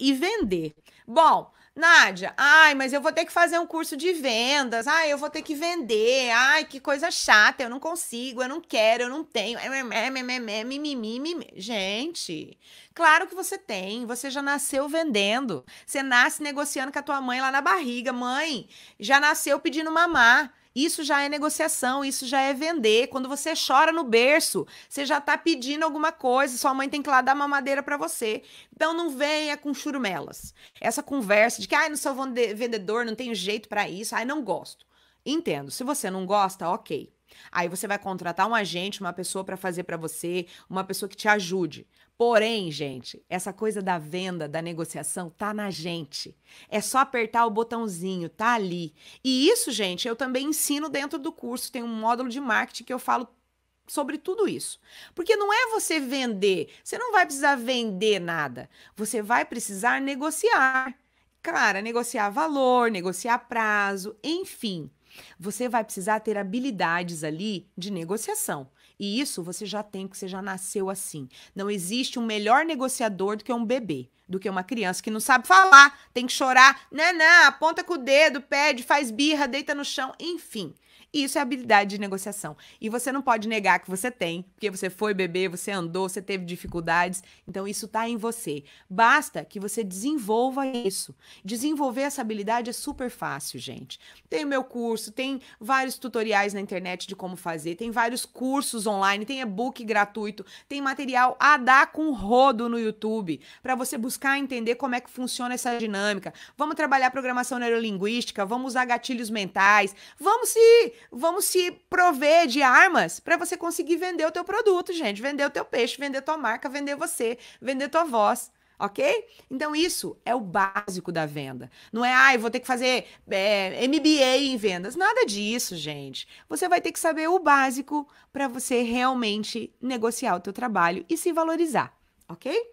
e vender. Bom, Nádia, ai, mas eu vou ter que fazer um curso de vendas, ai, eu vou ter que vender, ai, que coisa chata, eu não consigo, eu não quero, eu não tenho. É, é, é, Gente, claro que você tem, você já nasceu vendendo. Você nasce negociando com a tua mãe lá na barriga. Mãe, já nasceu pedindo mamar. Isso já é negociação, isso já é vender. Quando você chora no berço, você já está pedindo alguma coisa, sua mãe tem que lá dar uma madeira para você. Então não venha com churumelas. Essa conversa de que, ai, ah, não sou vendedor, não tenho jeito para isso, ai, não gosto. Entendo. Se você não gosta, ok. Aí você vai contratar um agente, uma pessoa para fazer para você, uma pessoa que te ajude. Porém, gente, essa coisa da venda, da negociação, tá na gente. É só apertar o botãozinho, tá ali. E isso, gente, eu também ensino dentro do curso. Tem um módulo de marketing que eu falo sobre tudo isso. Porque não é você vender. Você não vai precisar vender nada. Você vai precisar negociar. Cara, negociar valor, negociar prazo, enfim. Você vai precisar ter habilidades ali de negociação. E isso você já tem, porque você já nasceu assim. Não existe um melhor negociador do que um bebê, do que uma criança que não sabe falar, tem que chorar, né, aponta com o dedo, pede, faz birra, deita no chão, enfim isso é habilidade de negociação. E você não pode negar que você tem, porque você foi bebê, você andou, você teve dificuldades. Então isso está em você. Basta que você desenvolva isso. Desenvolver essa habilidade é super fácil, gente. Tem o meu curso, tem vários tutoriais na internet de como fazer, tem vários cursos online, tem e-book gratuito, tem material a dar com rodo no YouTube para você buscar entender como é que funciona essa dinâmica. Vamos trabalhar programação neurolinguística, vamos usar gatilhos mentais, vamos se vamos se prover de armas para você conseguir vender o teu produto, gente, vender o teu peixe, vender tua marca, vender você, vender tua voz ok? Então, isso é o básico da venda. Não é, ai, ah, vou ter que fazer é, MBA em vendas. Nada disso, gente. Você vai ter que saber o básico para você realmente negociar o teu trabalho e se valorizar, ok?